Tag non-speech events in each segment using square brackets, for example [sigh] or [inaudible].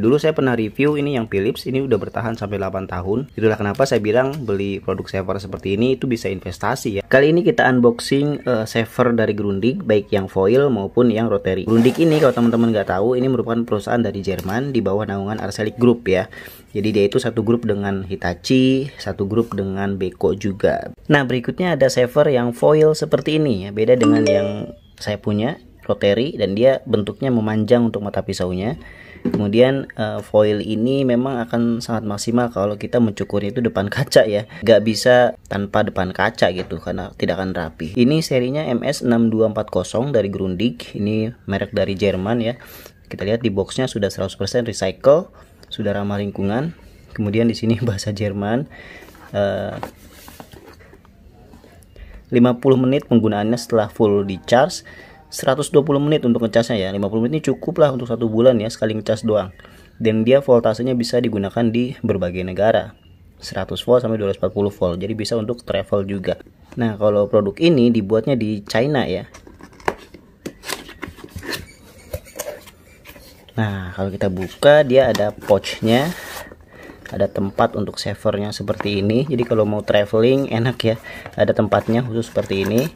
Dulu saya pernah review ini yang Philips, ini udah bertahan sampai 8 tahun. Itulah kenapa saya bilang beli produk saver seperti ini itu bisa investasi ya. Kali ini kita unboxing uh, saver dari Grundig, baik yang foil maupun yang rotary. Grundig ini kalau teman-teman nggak tahu, ini merupakan perusahaan dari Jerman di bawah naungan Arcelic Group ya. Jadi dia itu satu grup dengan Hitachi, satu grup dengan Beko juga. Nah berikutnya ada saver yang foil seperti ini ya, beda dengan yang saya punya, rotary, dan dia bentuknya memanjang untuk mata pisaunya kemudian uh, foil ini memang akan sangat maksimal kalau kita mencukur itu depan [laughs] kaca ya Gak bisa tanpa depan kaca gitu karena tidak akan rapi ini serinya MS6240 dari Grundig ini merek dari Jerman ya kita lihat di boxnya sudah 100% recycle sudah ramah lingkungan kemudian di sini [laughs] bahasa Jerman eh, uh, 50 menit penggunaannya setelah full di charge 120 menit untuk ngecasnya ya 50 menit ini cukup lah untuk satu bulan ya sekali ngecas doang dan dia voltasenya bisa digunakan di berbagai negara 100 volt sampai 240 volt jadi bisa untuk travel juga nah kalau produk ini dibuatnya di China ya nah kalau kita buka dia ada pouchnya ada tempat untuk savernya seperti ini jadi kalau mau traveling enak ya ada tempatnya khusus seperti ini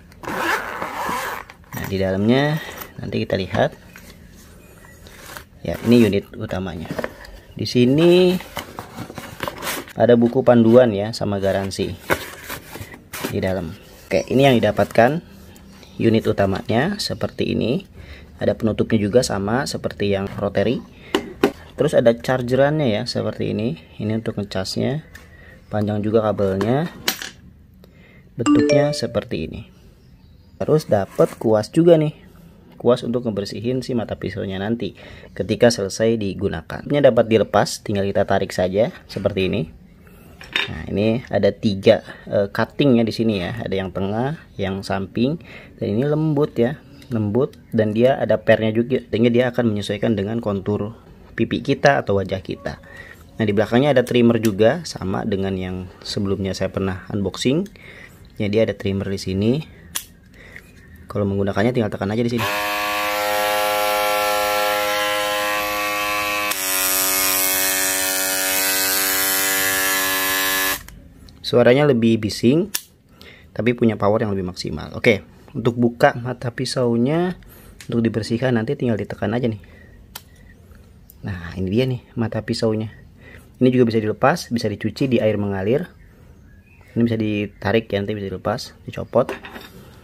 di dalamnya nanti kita lihat ya ini unit utamanya di sini ada buku panduan ya sama garansi di dalam oke ini yang didapatkan unit utamanya seperti ini ada penutupnya juga sama seperti yang rotary terus ada chargerannya ya seperti ini ini untuk ngecasnya panjang juga kabelnya bentuknya seperti ini terus dapat kuas juga nih kuas untuk membersihin si mata pisaunya nanti ketika selesai digunakan ini dapat dilepas tinggal kita tarik saja seperti ini nah ini ada tiga uh, cuttingnya di sini ya ada yang tengah yang samping dan ini lembut ya lembut dan dia ada pernya juga sehingga dia akan menyesuaikan dengan kontur pipi kita atau wajah kita nah di belakangnya ada trimmer juga sama dengan yang sebelumnya saya pernah unboxing jadi ada trimmer di sini kalau menggunakannya tinggal tekan aja di sini. Suaranya lebih bising, tapi punya power yang lebih maksimal. Oke, untuk buka mata pisaunya, untuk dibersihkan nanti tinggal ditekan aja nih. Nah, ini dia nih mata pisaunya. Ini juga bisa dilepas, bisa dicuci di air mengalir. Ini bisa ditarik ya, nanti bisa dilepas, dicopot.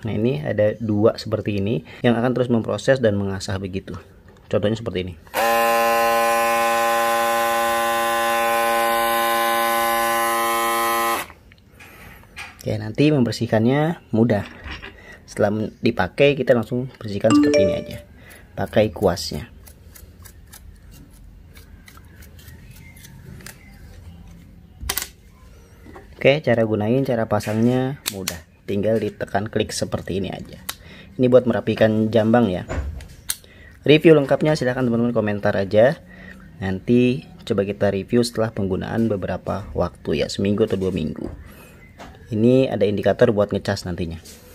Nah ini ada dua seperti ini yang akan terus memproses dan mengasah begitu. Contohnya seperti ini. Oke, nanti membersihkannya mudah. Setelah dipakai, kita langsung bersihkan seperti ini aja. Pakai kuasnya. Oke, cara gunain, cara pasangnya mudah tinggal ditekan klik seperti ini aja ini buat merapikan jambang ya review lengkapnya silahkan teman-teman komentar aja nanti coba kita review setelah penggunaan beberapa waktu ya seminggu atau dua minggu ini ada indikator buat ngecas nantinya